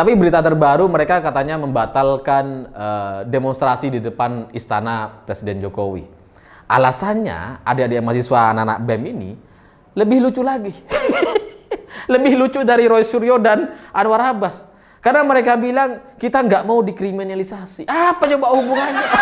Tapi berita terbaru mereka katanya membatalkan uh, demonstrasi di depan istana Presiden Jokowi. Alasannya adik-adik mahasiswa anak-anak BEM ini lebih lucu lagi. lebih lucu dari Roy Suryo dan Anwar Abbas. Karena mereka bilang kita nggak mau dikriminalisasi. Apa coba hubungannya?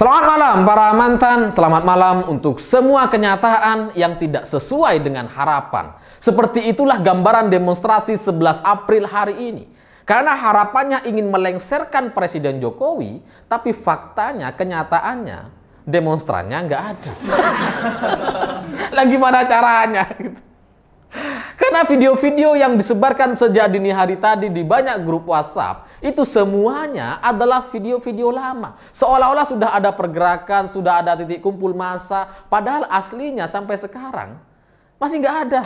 Selamat malam para mantan, selamat malam untuk semua kenyataan yang tidak sesuai dengan harapan. Seperti itulah gambaran demonstrasi 11 April hari ini. Karena harapannya ingin melengsarkan Presiden Jokowi, tapi faktanya, kenyataannya, demonstrannya nggak ada. Lagi mana caranya gitu. Karena video-video yang disebarkan sejak dini hari tadi di banyak grup WhatsApp, itu semuanya adalah video-video lama. Seolah-olah sudah ada pergerakan, sudah ada titik kumpul massa, padahal aslinya sampai sekarang masih nggak ada.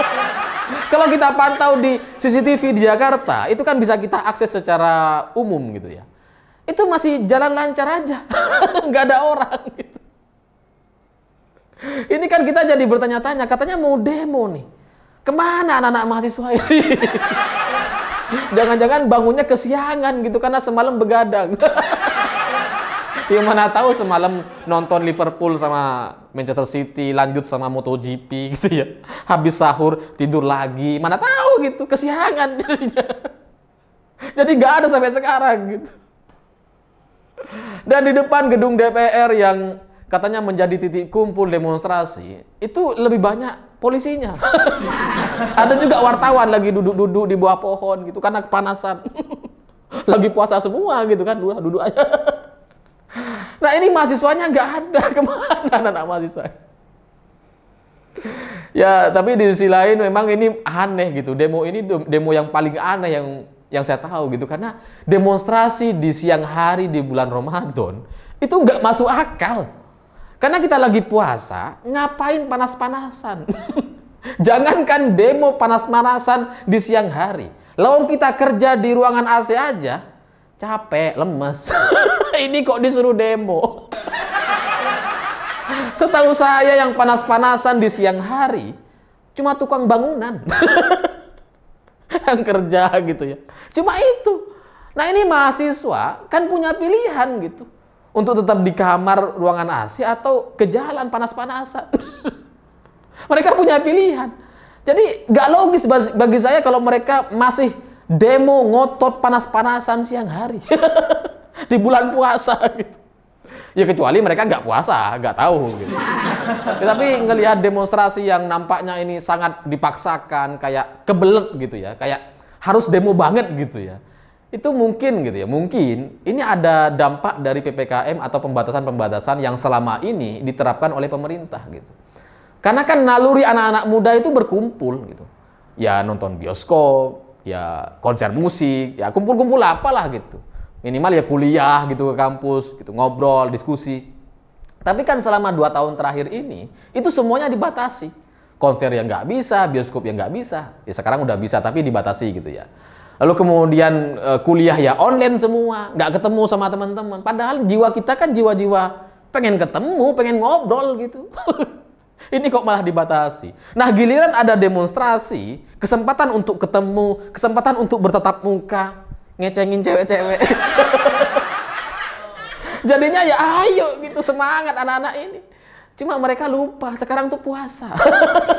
Kalau kita pantau di CCTV di Jakarta, itu kan bisa kita akses secara umum gitu ya. Itu masih jalan lancar aja, nggak ada orang gitu. Ini kan kita jadi bertanya-tanya, katanya mau demo nih. Kemana anak-anak mahasiswa ini? Jangan-jangan bangunnya kesiangan gitu karena semalam begadang. yang mana tahu semalam nonton Liverpool sama Manchester City, lanjut sama MotoGP gitu ya. Habis sahur tidur lagi, mana tahu gitu kesiangan Jadi nggak ada sampai sekarang gitu. Dan di depan gedung DPR yang katanya menjadi titik kumpul demonstrasi, itu lebih banyak polisinya. Ada juga wartawan lagi duduk-duduk di bawah pohon gitu karena kepanasan. lagi puasa semua gitu kan, duduk, duduk aja. nah ini mahasiswanya nggak ada kemana anak-anak mahasiswa. ya tapi di sisi lain memang ini aneh gitu demo ini demo yang paling aneh yang yang saya tahu gitu karena demonstrasi di siang hari di bulan Ramadan itu nggak masuk akal karena kita lagi puasa, ngapain panas-panasan? Jangankan demo panas-panasan di siang hari. Lawan kita kerja di ruangan AC aja, capek, lemes. Ini kok disuruh demo? Setahu saya yang panas-panasan di siang hari, cuma tukang bangunan. yang kerja gitu ya. Cuma itu. Nah ini mahasiswa kan punya pilihan gitu untuk tetap di kamar ruangan AC atau ke jalan panas-panasan. mereka punya pilihan. Jadi gak logis bagi saya kalau mereka masih demo ngotot panas-panasan siang hari di bulan puasa gitu. Ya kecuali mereka nggak puasa, nggak tahu. Gitu. Ya, tapi ngelihat demonstrasi yang nampaknya ini sangat dipaksakan, kayak kebelet gitu ya, kayak harus demo banget gitu ya itu mungkin gitu ya, mungkin ini ada dampak dari PPKM atau pembatasan-pembatasan yang selama ini diterapkan oleh pemerintah gitu. Karena kan naluri anak-anak muda itu berkumpul gitu. Ya nonton bioskop, ya konser musik, ya kumpul-kumpul apalah gitu. Minimal ya kuliah gitu ke kampus, gitu ngobrol, diskusi. Tapi kan selama dua tahun terakhir ini, itu semuanya dibatasi. Konser yang nggak bisa, bioskop yang nggak bisa. Ya sekarang udah bisa, tapi dibatasi gitu ya lalu kemudian uh, kuliah ya online semua, nggak ketemu sama teman-teman. Padahal jiwa kita kan jiwa-jiwa pengen ketemu, pengen ngobrol gitu. Ini kok malah dibatasi. Nah, giliran ada demonstrasi, kesempatan untuk ketemu, kesempatan untuk bertatap muka, ngecengin cewek-cewek. Jadinya ya ayo gitu semangat anak-anak ini. Cuma mereka lupa, sekarang tuh puasa.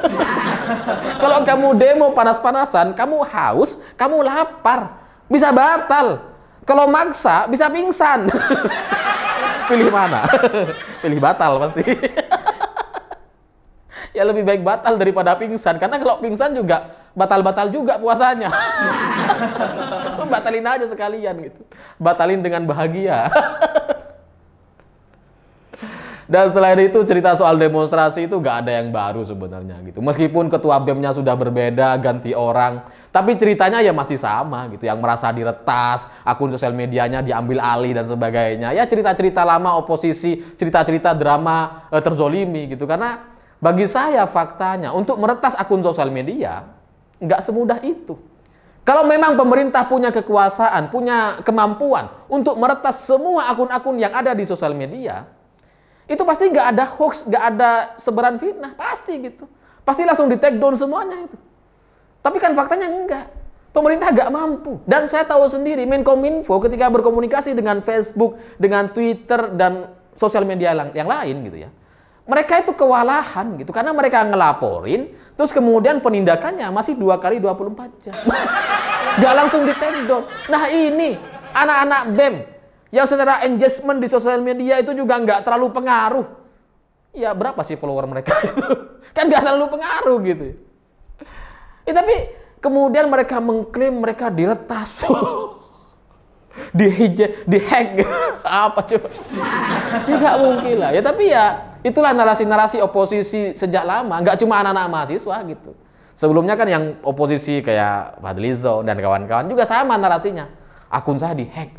Kalau kamu demo panas-panasan, kamu haus, kamu lapar, bisa batal. Kalau maksa, bisa pingsan. Pilih mana? Pilih batal pasti. ya lebih baik batal daripada pingsan. Karena kalau pingsan juga, batal-batal juga puasanya. Batalin aja sekalian gitu. Batalin dengan bahagia. Dan selain itu cerita soal demonstrasi itu gak ada yang baru sebenarnya gitu. Meskipun ketua BEM-nya sudah berbeda, ganti orang, tapi ceritanya ya masih sama gitu. Yang merasa diretas, akun sosial medianya diambil alih dan sebagainya. Ya cerita-cerita lama oposisi, cerita-cerita drama eh, terzolimi gitu. Karena bagi saya faktanya untuk meretas akun sosial media gak semudah itu. Kalau memang pemerintah punya kekuasaan, punya kemampuan untuk meretas semua akun-akun yang ada di sosial media, itu pasti nggak ada hoax, nggak ada seberan fitnah, pasti gitu. Pasti langsung di take down semuanya itu. Tapi kan faktanya enggak. Pemerintah agak mampu. Dan saya tahu sendiri, Menkominfo ketika berkomunikasi dengan Facebook, dengan Twitter, dan sosial media yang lain gitu ya. Mereka itu kewalahan gitu, karena mereka ngelaporin, terus kemudian penindakannya masih dua kali 24 jam. Gak langsung di take down. Nah ini, anak-anak BEM, yang secara engagement di sosial media itu juga nggak terlalu pengaruh. Ya berapa sih follower mereka itu? kan nggak terlalu pengaruh gitu. Ya, tapi kemudian mereka mengklaim mereka diretas, di di hack, apa coba? ya nggak mungkin lah. Ya tapi ya itulah narasi-narasi oposisi sejak lama. Nggak cuma anak-anak mahasiswa gitu. Sebelumnya kan yang oposisi kayak Fadlizon dan kawan-kawan juga sama narasinya. Akun saya di hack.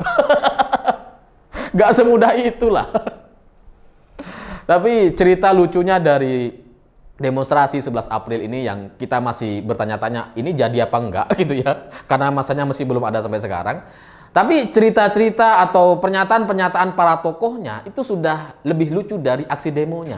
Gak semudah itulah. Tapi cerita lucunya dari demonstrasi 11 April ini yang kita masih bertanya-tanya ini jadi apa enggak gitu ya. Karena masanya masih belum ada sampai sekarang. Tapi cerita-cerita atau pernyataan-pernyataan para tokohnya itu sudah lebih lucu dari aksi demonya.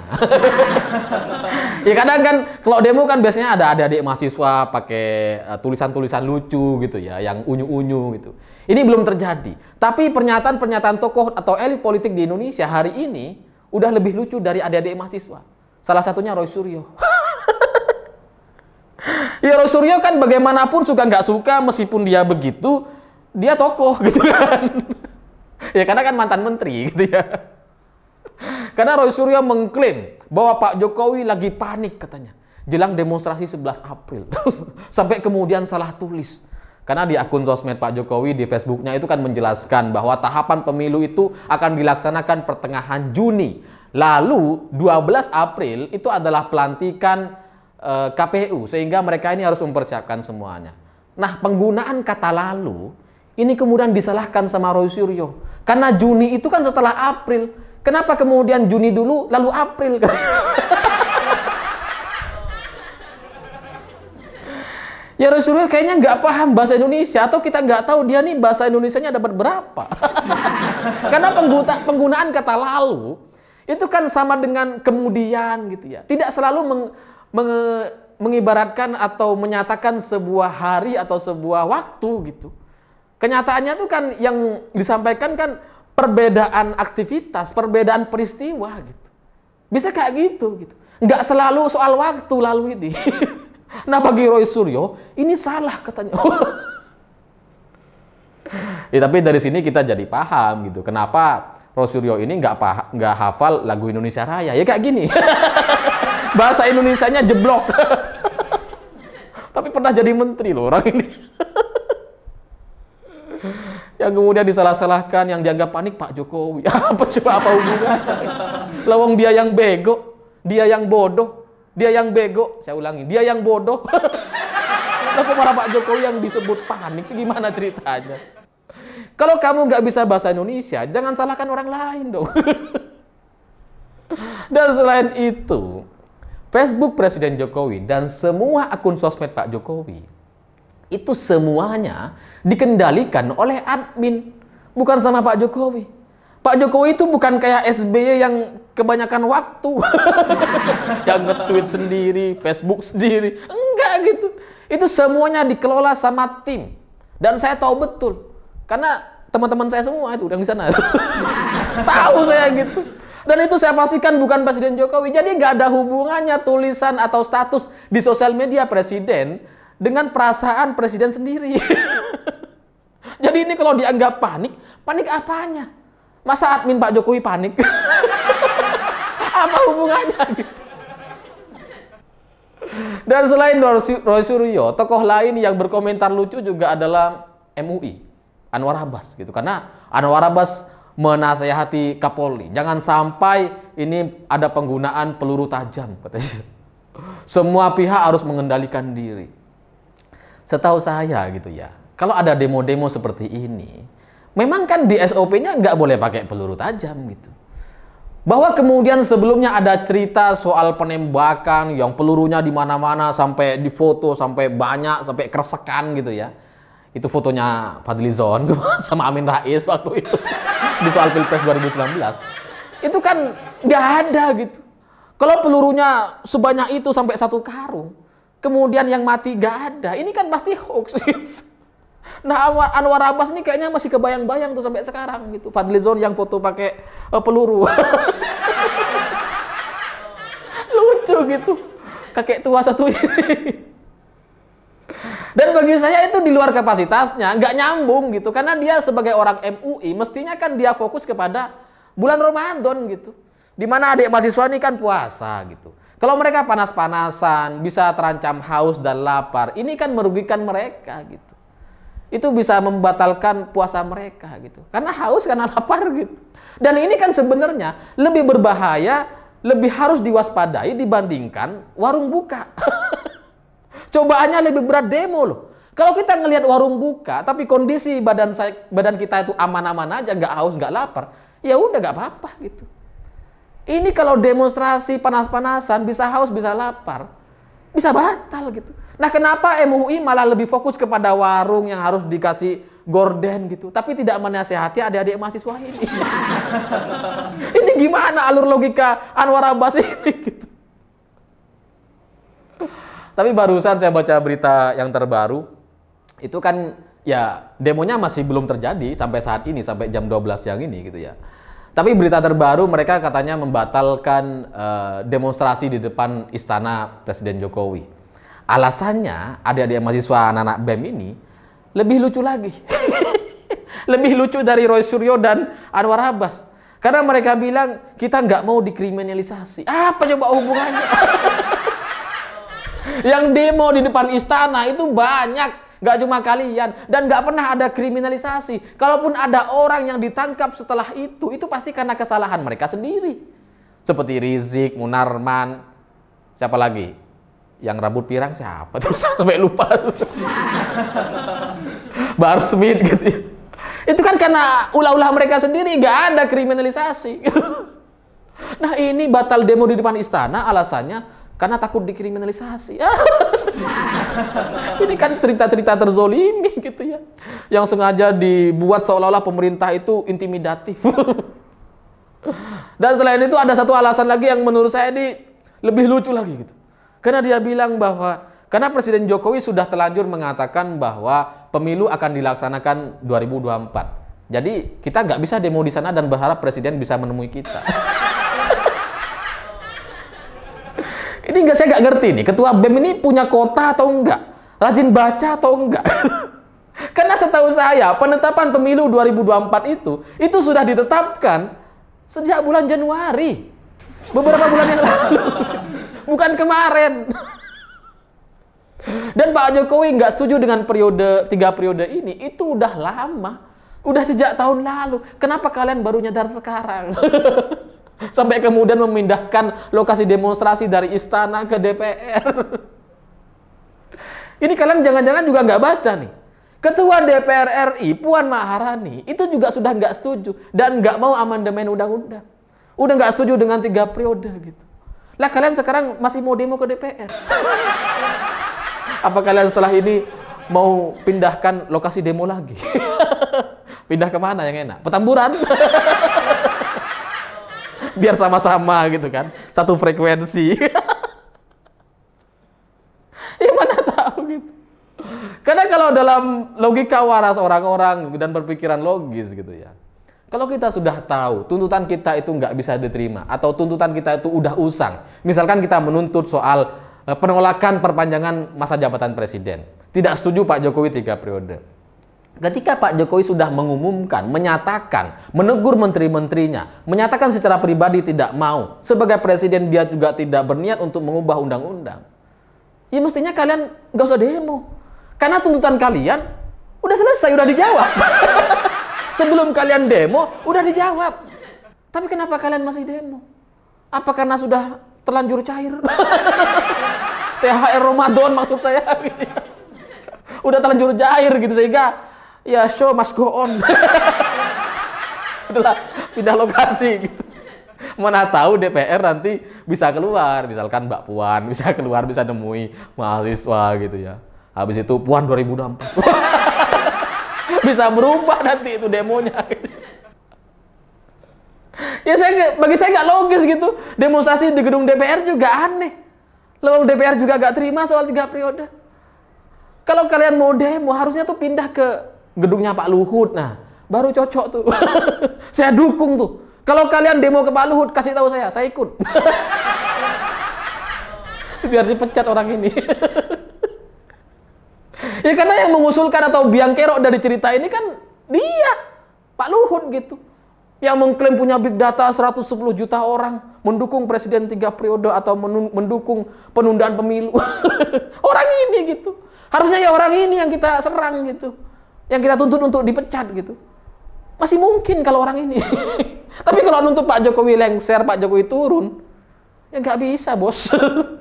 ya kadang kan kalau demo kan biasanya ada adik-adik mahasiswa pakai eh, tulisan-tulisan lucu gitu ya, yang unyu-unyu gitu. Ini belum terjadi. Tapi pernyataan-pernyataan tokoh atau elit politik di Indonesia hari ini udah lebih lucu dari adik-adik mahasiswa. Salah satunya Roy Suryo. ya Roy Suryo kan bagaimanapun suka nggak suka meskipun dia begitu dia tokoh gitu kan. ya karena kan mantan menteri gitu ya. Karena Roy Suryo mengklaim bahwa Pak Jokowi lagi panik katanya. Jelang demonstrasi 11 April. Terus sampai kemudian salah tulis. Karena di akun sosmed Pak Jokowi di Facebooknya itu kan menjelaskan bahwa tahapan pemilu itu akan dilaksanakan pertengahan Juni. Lalu 12 April itu adalah pelantikan eh, KPU sehingga mereka ini harus mempersiapkan semuanya. Nah penggunaan kata lalu ini kemudian disalahkan sama Roy Suryo. Karena Juni itu kan setelah April. Kenapa kemudian Juni dulu lalu April? ya Roy Suryo kayaknya nggak paham bahasa Indonesia atau kita nggak tahu dia nih bahasa Indonesianya dapat berapa. Karena pengguna, penggunaan kata lalu itu kan sama dengan kemudian gitu ya. Tidak selalu meng, meng, mengibaratkan atau menyatakan sebuah hari atau sebuah waktu gitu. Kenyataannya tuh kan yang disampaikan kan perbedaan aktivitas, perbedaan peristiwa gitu. Bisa kayak gitu gitu. Nggak selalu soal waktu lalu ini. nah bagi Roy Suryo ini salah katanya. ya tapi dari sini kita jadi paham gitu. Kenapa Roy Suryo ini nggak enggak hafal lagu Indonesia Raya ya kayak gini. Bahasa Indonesianya jeblok. tapi pernah jadi menteri loh orang ini yang kemudian disalah-salahkan yang dianggap panik Pak Jokowi apa coba apa hubungannya lawang dia yang bego dia yang bodoh dia yang bego saya ulangi dia yang bodoh Lalu para Pak Jokowi yang disebut panik sih gimana ceritanya kalau kamu nggak bisa bahasa Indonesia jangan salahkan orang lain dong dan selain itu Facebook Presiden Jokowi dan semua akun sosmed Pak Jokowi itu semuanya dikendalikan oleh admin, bukan sama Pak Jokowi. Pak Jokowi itu bukan kayak SBY yang kebanyakan waktu, yang nge-tweet sendiri, Facebook sendiri, enggak gitu. Itu semuanya dikelola sama tim. Dan saya tahu betul, karena teman-teman saya semua itu udah di sana. tahu saya gitu. Dan itu saya pastikan bukan Presiden Jokowi. Jadi nggak ada hubungannya tulisan atau status di sosial media Presiden dengan perasaan presiden sendiri. Jadi ini kalau dianggap panik, panik apanya? Masa admin Pak Jokowi panik? Apa hubungannya gitu? Dan selain Roy Suryo, tokoh lain yang berkomentar lucu juga adalah MUI, Anwar Abbas gitu. Karena Anwar Abbas menasehati Kapolri, jangan sampai ini ada penggunaan peluru tajam katanya. Semua pihak harus mengendalikan diri. Setahu saya gitu ya. Kalau ada demo-demo seperti ini, memang kan di SOP-nya nggak boleh pakai peluru tajam gitu. Bahwa kemudian sebelumnya ada cerita soal penembakan yang pelurunya di mana-mana sampai di foto sampai banyak sampai keresekan gitu ya. Itu fotonya Fadli Zon sama Amin Rais waktu itu di soal Pilpres 2019. Itu kan nggak ada gitu. Kalau pelurunya sebanyak itu sampai satu karung, kemudian yang mati gak ada. Ini kan pasti hoax. Nah Anwar Abbas ini kayaknya masih kebayang-bayang tuh sampai sekarang gitu. Fadlizon yang foto pakai uh, peluru. Lucu gitu. Kakek tua satu ini. Dan bagi saya itu di luar kapasitasnya, nggak nyambung gitu. Karena dia sebagai orang MUI, mestinya kan dia fokus kepada bulan Ramadan gitu. Dimana adik mahasiswa ini kan puasa gitu. Kalau mereka panas-panasan, bisa terancam haus dan lapar, ini kan merugikan mereka gitu. Itu bisa membatalkan puasa mereka gitu. Karena haus karena lapar gitu. Dan ini kan sebenarnya lebih berbahaya, lebih harus diwaspadai dibandingkan warung buka. Cobaannya lebih berat demo loh. Kalau kita ngelihat warung buka, tapi kondisi badan saya, badan kita itu aman-aman aja, nggak haus, nggak lapar, ya udah nggak apa-apa gitu. Ini kalau demonstrasi panas-panasan bisa haus, bisa lapar, bisa batal gitu. Nah kenapa MUI malah lebih fokus kepada warung yang harus dikasih gorden gitu, tapi tidak menasehati adik-adik mahasiswa ini. ini gimana alur logika Anwar Abbas ini gitu. Tapi barusan saya baca berita yang terbaru, itu kan ya demonya masih belum terjadi sampai saat ini, sampai jam 12 siang ini gitu ya. Tapi berita terbaru mereka katanya membatalkan uh, demonstrasi di depan istana Presiden Jokowi. Alasannya adik-adik mahasiswa anak-anak BEM ini lebih lucu lagi. lebih lucu dari Roy Suryo dan Anwar Abbas. Karena mereka bilang kita nggak mau dikriminalisasi. Apa coba hubungannya? Yang demo di depan istana itu banyak Gak cuma kalian dan gak pernah ada kriminalisasi. Kalaupun ada orang yang ditangkap setelah itu, itu pasti karena kesalahan mereka sendiri. Seperti Rizik, Munarman, siapa lagi? Yang rambut pirang siapa? Terus sampai lupa. Smith gitu ya. Itu kan karena ulah-ulah mereka sendiri, gak ada kriminalisasi. Nah ini batal demo di depan istana alasannya karena takut dikriminalisasi. ini kan cerita-cerita terzolimi gitu ya. Yang sengaja dibuat seolah-olah pemerintah itu intimidatif. Dan selain itu ada satu alasan lagi yang menurut saya ini lebih lucu lagi gitu. Karena dia bilang bahwa karena Presiden Jokowi sudah telanjur mengatakan bahwa pemilu akan dilaksanakan 2024. Jadi kita nggak bisa demo di sana dan berharap Presiden bisa menemui kita. Ini enggak saya nggak ngerti nih, ketua BEM ini punya kota atau enggak? Rajin baca atau enggak? Karena setahu saya, penetapan pemilu 2024 itu itu sudah ditetapkan sejak bulan Januari. Beberapa bulan yang lalu. Bukan kemarin. Dan Pak Jokowi nggak setuju dengan periode tiga periode ini. Itu udah lama. Udah sejak tahun lalu. Kenapa kalian baru nyadar sekarang? Sampai kemudian memindahkan lokasi demonstrasi dari istana ke DPR. Ini kalian jangan-jangan juga nggak baca nih. Ketua DPR RI Puan Maharani itu juga sudah nggak setuju dan nggak mau amandemen undang-undang. Udah nggak setuju dengan tiga periode gitu. Lah kalian sekarang masih mau demo ke DPR? Apa kalian setelah ini mau pindahkan lokasi demo lagi? Pindah kemana yang enak? Petamburan? biar sama-sama gitu kan satu frekuensi ya mana tahu gitu karena kalau dalam logika waras orang-orang dan berpikiran logis gitu ya kalau kita sudah tahu tuntutan kita itu nggak bisa diterima atau tuntutan kita itu udah usang misalkan kita menuntut soal eh, penolakan perpanjangan masa jabatan presiden tidak setuju Pak Jokowi tiga periode Ketika Pak Jokowi sudah mengumumkan, menyatakan, menegur menteri-menterinya, menyatakan secara pribadi tidak mau, sebagai presiden dia juga tidak berniat untuk mengubah undang-undang. Ya mestinya kalian nggak usah demo. Karena tuntutan kalian udah selesai, udah dijawab. Sebelum kalian demo, udah dijawab. Tapi kenapa kalian masih demo? Apa karena sudah terlanjur cair? THR Ramadan maksud saya. udah terlanjur cair gitu sehingga ya show must go on adalah pindah lokasi gitu mana tahu DPR nanti bisa keluar misalkan Mbak Puan bisa keluar bisa nemui mahasiswa gitu ya habis itu Puan 2004 bisa berubah nanti itu demonya ya saya bagi saya nggak logis gitu demonstrasi di gedung DPR juga aneh lalu DPR juga nggak terima soal tiga periode kalau kalian mau demo harusnya tuh pindah ke gedungnya Pak Luhut. Nah, baru cocok tuh. saya dukung tuh. Kalau kalian demo ke Pak Luhut, kasih tahu saya, saya ikut. Biar dipecat orang ini. ya karena yang mengusulkan atau biang kerok dari cerita ini kan dia, Pak Luhut gitu. Yang mengklaim punya big data 110 juta orang, mendukung presiden tiga periode atau mendukung penundaan pemilu. orang ini gitu. Harusnya ya orang ini yang kita serang gitu yang kita tuntut untuk dipecat gitu. Masih mungkin kalau orang ini. Tapi kalau nuntut Pak Jokowi lengser, Pak Jokowi turun, ya nggak bisa bos.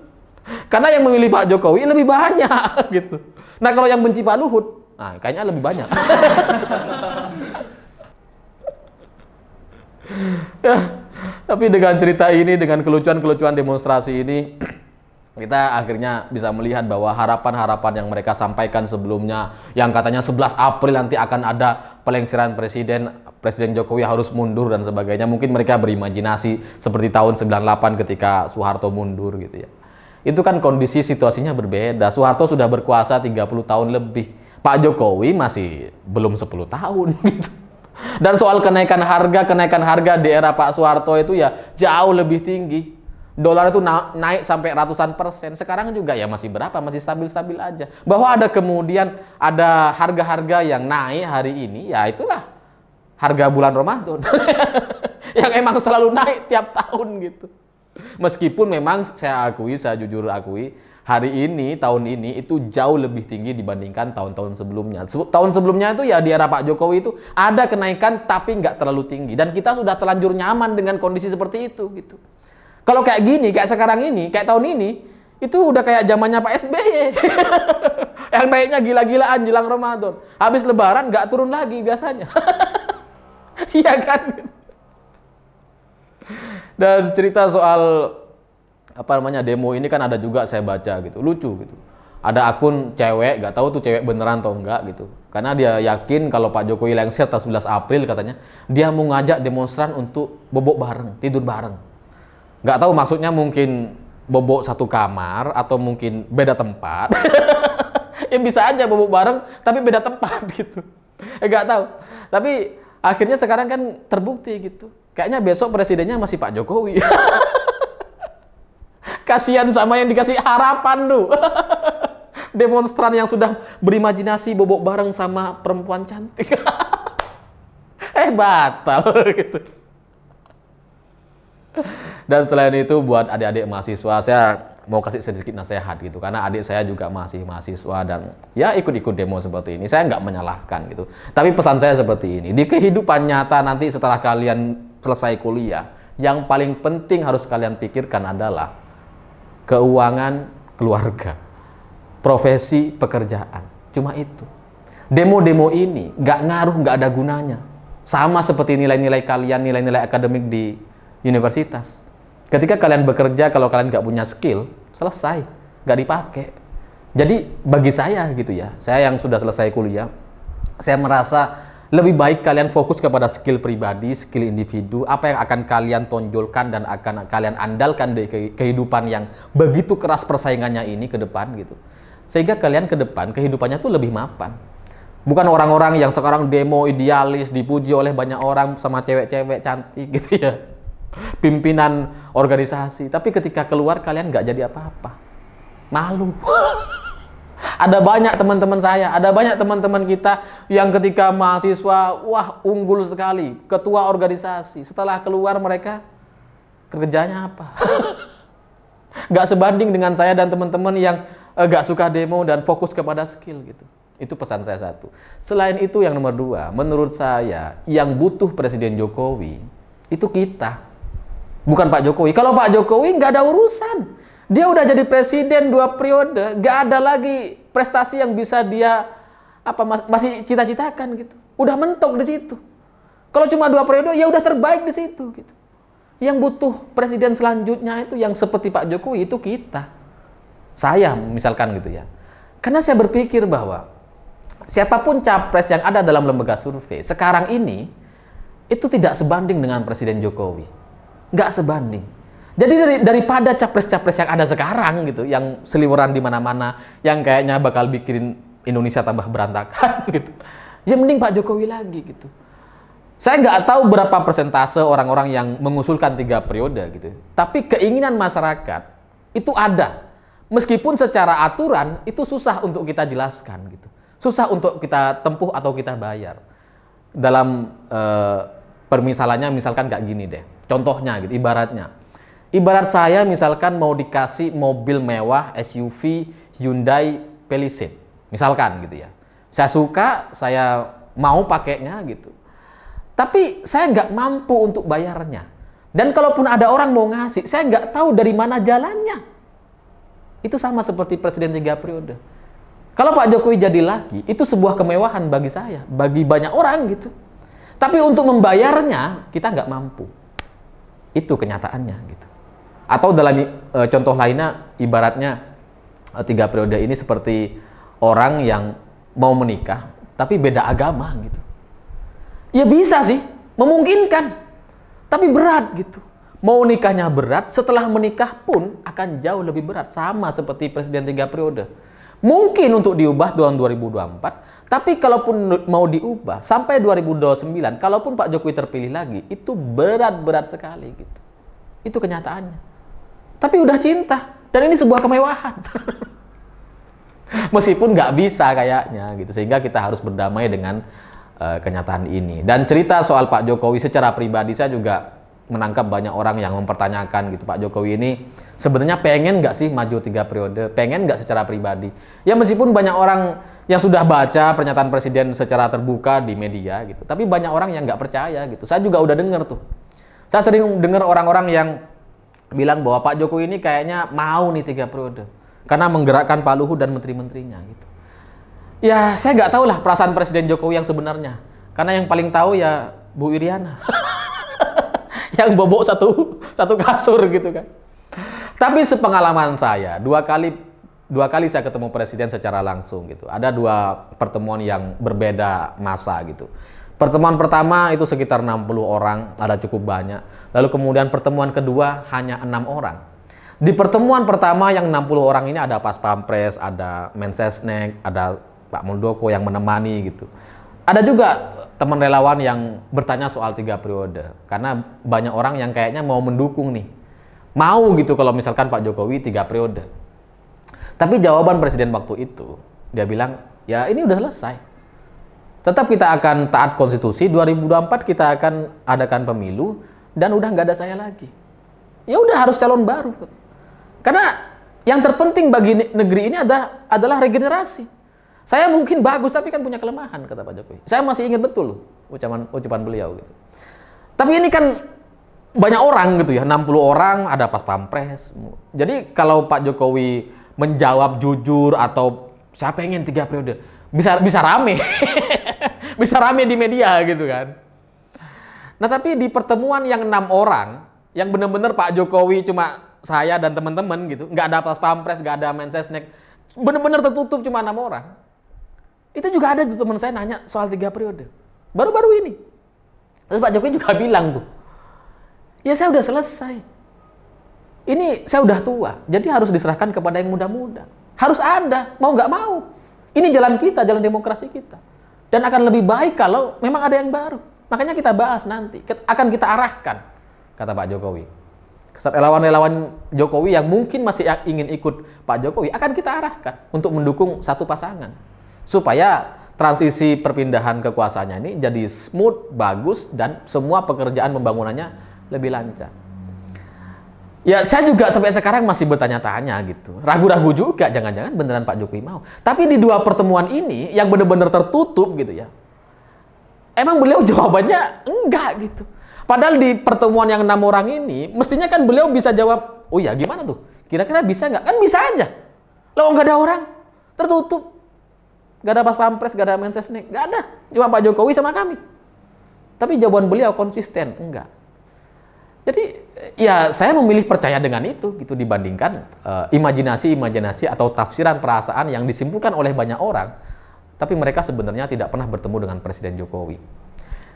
Karena yang memilih Pak Jokowi lebih banyak gitu. Nah kalau yang benci Pak Luhut, nah kayaknya lebih banyak. Ya, tapi dengan cerita ini, dengan kelucuan-kelucuan demonstrasi ini, kita akhirnya bisa melihat bahwa harapan-harapan yang mereka sampaikan sebelumnya yang katanya 11 April nanti akan ada pelengsiran presiden Presiden Jokowi harus mundur dan sebagainya mungkin mereka berimajinasi seperti tahun 98 ketika Soeharto mundur gitu ya itu kan kondisi situasinya berbeda Soeharto sudah berkuasa 30 tahun lebih Pak Jokowi masih belum 10 tahun gitu dan soal kenaikan harga kenaikan harga di era Pak Soeharto itu ya jauh lebih tinggi dolar itu naik sampai ratusan persen. Sekarang juga ya masih berapa? Masih stabil-stabil aja. Bahwa ada kemudian ada harga-harga yang naik hari ini, ya itulah harga bulan Ramadan. yang emang selalu naik tiap tahun gitu. Meskipun memang saya akui, saya jujur akui, hari ini, tahun ini itu jauh lebih tinggi dibandingkan tahun-tahun sebelumnya. Se tahun sebelumnya itu ya di era Pak Jokowi itu ada kenaikan tapi nggak terlalu tinggi. Dan kita sudah terlanjur nyaman dengan kondisi seperti itu gitu. Kalau kayak gini, kayak sekarang ini, kayak tahun ini, itu udah kayak zamannya Pak SBY. yang baiknya gila-gilaan jelang Ramadan. Habis lebaran nggak turun lagi biasanya. Iya kan? Dan cerita soal apa namanya demo ini kan ada juga saya baca gitu, lucu gitu. Ada akun cewek, nggak tahu tuh cewek beneran atau enggak gitu. Karena dia yakin kalau Pak Jokowi lengser 11 April katanya, dia mau ngajak demonstran untuk bobok bareng, tidur bareng nggak tahu maksudnya mungkin bobok satu kamar atau mungkin beda tempat ya bisa aja bobok bareng tapi beda tempat gitu eh, nggak tahu tapi akhirnya sekarang kan terbukti gitu kayaknya besok presidennya masih Pak Jokowi kasihan sama yang dikasih harapan tuh demonstran yang sudah berimajinasi bobok bareng sama perempuan cantik eh batal gitu dan selain itu buat adik-adik mahasiswa saya mau kasih sedikit nasihat gitu karena adik saya juga masih mahasiswa dan ya ikut-ikut demo seperti ini saya nggak menyalahkan gitu tapi pesan saya seperti ini di kehidupan nyata nanti setelah kalian selesai kuliah yang paling penting harus kalian pikirkan adalah keuangan keluarga profesi pekerjaan cuma itu demo-demo ini nggak ngaruh nggak ada gunanya sama seperti nilai-nilai kalian nilai-nilai akademik di universitas. Ketika kalian bekerja, kalau kalian nggak punya skill, selesai, nggak dipakai. Jadi bagi saya gitu ya, saya yang sudah selesai kuliah, saya merasa lebih baik kalian fokus kepada skill pribadi, skill individu, apa yang akan kalian tonjolkan dan akan kalian andalkan di kehidupan yang begitu keras persaingannya ini ke depan gitu. Sehingga kalian ke depan kehidupannya tuh lebih mapan. Bukan orang-orang yang sekarang demo idealis dipuji oleh banyak orang sama cewek-cewek cantik gitu ya pimpinan organisasi. Tapi ketika keluar kalian nggak jadi apa-apa. Malu. ada banyak teman-teman saya, ada banyak teman-teman kita yang ketika mahasiswa, wah unggul sekali, ketua organisasi. Setelah keluar mereka kerjanya apa? gak sebanding dengan saya dan teman-teman yang eh, gak suka demo dan fokus kepada skill gitu. Itu pesan saya satu. Selain itu yang nomor dua, menurut saya yang butuh Presiden Jokowi itu kita Bukan Pak Jokowi. Kalau Pak Jokowi nggak ada urusan. Dia udah jadi presiden dua periode, nggak ada lagi prestasi yang bisa dia apa masih cita-citakan gitu. Udah mentok di situ. Kalau cuma dua periode ya udah terbaik di situ gitu. Yang butuh presiden selanjutnya itu yang seperti Pak Jokowi itu kita. Saya misalkan gitu ya. Karena saya berpikir bahwa siapapun capres yang ada dalam lembaga survei sekarang ini itu tidak sebanding dengan Presiden Jokowi nggak sebanding. Jadi dari, daripada capres-capres yang ada sekarang gitu, yang seliweran di mana-mana, yang kayaknya bakal bikin Indonesia tambah berantakan gitu. Ya mending Pak Jokowi lagi gitu. Saya nggak tahu berapa persentase orang-orang yang mengusulkan tiga periode gitu. Tapi keinginan masyarakat itu ada. Meskipun secara aturan itu susah untuk kita jelaskan gitu. Susah untuk kita tempuh atau kita bayar. Dalam eh, permisalannya misalkan nggak gini deh Contohnya gitu, ibaratnya. Ibarat saya misalkan mau dikasih mobil mewah SUV Hyundai Palisade, misalkan gitu ya. Saya suka, saya mau pakainya gitu. Tapi saya nggak mampu untuk bayarnya. Dan kalaupun ada orang mau ngasih, saya nggak tahu dari mana jalannya. Itu sama seperti presiden tiga periode. Kalau Pak Jokowi jadi laki, itu sebuah kemewahan bagi saya, bagi banyak orang gitu. Tapi untuk membayarnya, kita nggak mampu itu kenyataannya gitu. Atau dalam e, contoh lainnya ibaratnya e, tiga periode ini seperti orang yang mau menikah tapi beda agama gitu. Ya bisa sih, memungkinkan. Tapi berat gitu. Mau nikahnya berat, setelah menikah pun akan jauh lebih berat. Sama seperti presiden tiga periode. Mungkin untuk diubah tahun 2024, tapi kalaupun mau diubah sampai 2029, kalaupun Pak Jokowi terpilih lagi, itu berat-berat sekali gitu. Itu kenyataannya. Tapi udah cinta dan ini sebuah kemewahan. Meskipun nggak bisa kayaknya gitu, sehingga kita harus berdamai dengan uh, kenyataan ini. Dan cerita soal Pak Jokowi secara pribadi saya juga menangkap banyak orang yang mempertanyakan gitu Pak Jokowi ini sebenarnya pengen nggak sih maju tiga periode pengen nggak secara pribadi ya meskipun banyak orang yang sudah baca pernyataan presiden secara terbuka di media gitu tapi banyak orang yang nggak percaya gitu saya juga udah dengar tuh saya sering dengar orang-orang yang bilang bahwa Pak Jokowi ini kayaknya mau nih tiga periode karena menggerakkan Pak Luhut dan menteri-menterinya gitu ya saya nggak tahu lah perasaan presiden Jokowi yang sebenarnya karena yang paling tahu ya Bu Iriana yang bobok satu satu kasur gitu kan. Tapi sepengalaman saya, dua kali dua kali saya ketemu presiden secara langsung gitu. Ada dua pertemuan yang berbeda masa gitu. Pertemuan pertama itu sekitar 60 orang, ada cukup banyak. Lalu kemudian pertemuan kedua hanya enam orang. Di pertemuan pertama yang 60 orang ini ada Pas Pampres, ada Mensesnek, ada Pak Muldoko yang menemani gitu. Ada juga teman relawan yang bertanya soal tiga periode karena banyak orang yang kayaknya mau mendukung nih mau gitu kalau misalkan Pak Jokowi tiga periode tapi jawaban presiden waktu itu dia bilang ya ini udah selesai tetap kita akan taat konstitusi 2024 kita akan adakan pemilu dan udah nggak ada saya lagi ya udah harus calon baru karena yang terpenting bagi negeri ini adalah adalah regenerasi saya mungkin bagus tapi kan punya kelemahan kata Pak Jokowi. Saya masih ingat betul loh ucapan ucapan beliau gitu. Tapi ini kan banyak orang gitu ya, 60 orang ada pas pampres. Jadi kalau Pak Jokowi menjawab jujur atau saya ingin tiga periode, bisa bisa rame. bisa rame di media gitu kan. Nah, tapi di pertemuan yang enam orang yang benar-benar Pak Jokowi cuma saya dan teman-teman gitu, nggak ada pas pampres, nggak ada mensesnek, benar-benar tertutup cuma enam orang itu juga ada tuh teman saya nanya soal tiga periode. Baru-baru ini. Terus Pak Jokowi juga bilang tuh, ya saya udah selesai. Ini saya udah tua, jadi harus diserahkan kepada yang muda-muda. Harus ada, mau nggak mau. Ini jalan kita, jalan demokrasi kita. Dan akan lebih baik kalau memang ada yang baru. Makanya kita bahas nanti, akan kita arahkan, kata Pak Jokowi. Relawan-relawan Jokowi yang mungkin masih ya-, ingin ikut Pak Jokowi, akan kita arahkan untuk mendukung satu pasangan supaya transisi perpindahan kekuasaannya ini jadi smooth, bagus dan semua pekerjaan pembangunannya lebih lancar. Ya saya juga sampai sekarang masih bertanya-tanya gitu. Ragu-ragu juga jangan-jangan beneran Pak Jokowi mau. Tapi di dua pertemuan ini yang bener-bener tertutup gitu ya. Emang beliau jawabannya enggak gitu. Padahal di pertemuan yang enam orang ini mestinya kan beliau bisa jawab, oh ya gimana tuh? Kira-kira bisa nggak? Kan bisa aja. Lo nggak ada orang, tertutup. Gak ada pas pampres, gak ada mensesnek, gak ada. Cuma Pak Jokowi sama kami. Tapi jawaban beliau konsisten, enggak. Jadi ya saya memilih percaya dengan itu gitu dibandingkan imajinasi-imajinasi eh, uh, atau tafsiran perasaan yang disimpulkan oleh banyak orang tapi mereka sebenarnya tidak pernah bertemu dengan Presiden Jokowi.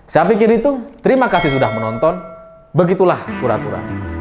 Saya pikir itu, terima kasih sudah menonton. Begitulah kura-kura.